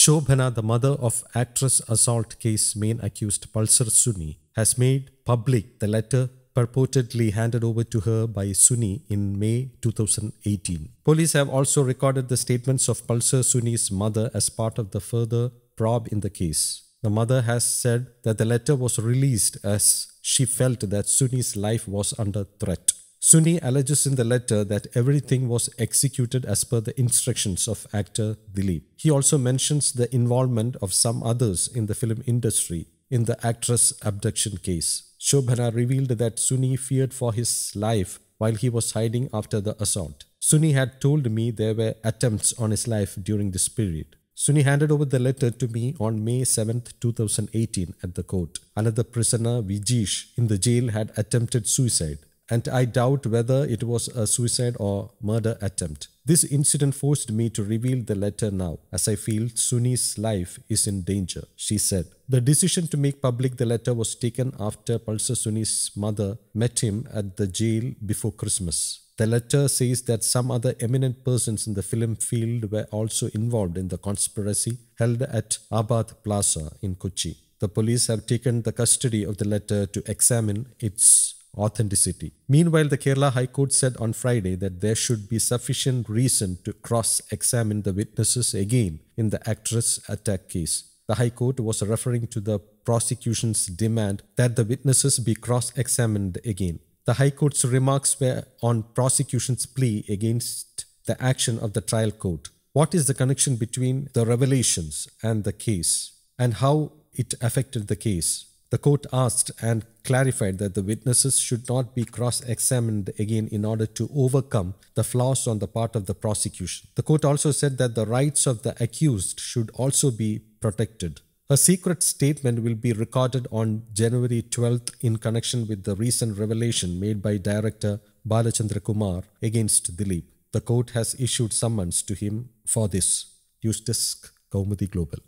Shobhana, the mother of actress assault case main accused Pulsar Suni, has made public the letter purportedly handed over to her by Suni in May 2018. Police have also recorded the statements of Pulsar Suni's mother as part of the further probe in the case. The mother has said that the letter was released as she felt that Suni's life was under threat. Sunni alleges in the letter that everything was executed as per the instructions of actor Dilip. He also mentions the involvement of some others in the film industry in the actress abduction case. Shobhana revealed that Sunni feared for his life while he was hiding after the assault. Sunni had told me there were attempts on his life during this period. Sunni handed over the letter to me on May 7, 2018 at the court. Another prisoner, Vijish, in the jail had attempted suicide and I doubt whether it was a suicide or murder attempt. This incident forced me to reveal the letter now, as I feel Suni's life is in danger, she said. The decision to make public the letter was taken after Pulsar Suni's mother met him at the jail before Christmas. The letter says that some other eminent persons in the film field were also involved in the conspiracy held at Abad Plaza in Kochi. The police have taken the custody of the letter to examine its authenticity. Meanwhile, the Kerala High Court said on Friday that there should be sufficient reason to cross examine the witnesses again in the actress attack case. The High Court was referring to the prosecution's demand that the witnesses be cross examined again. The High Court's remarks were on prosecution's plea against the action of the trial court. What is the connection between the revelations and the case, and how it affected the case? The court asked and clarified that the witnesses should not be cross examined again in order to overcome the flaws on the part of the prosecution. The court also said that the rights of the accused should also be protected. A secret statement will be recorded on January 12th in connection with the recent revelation made by director Balachandra Kumar against Dilip. The court has issued summons to him for this. Use Desk, Kaumudi Global.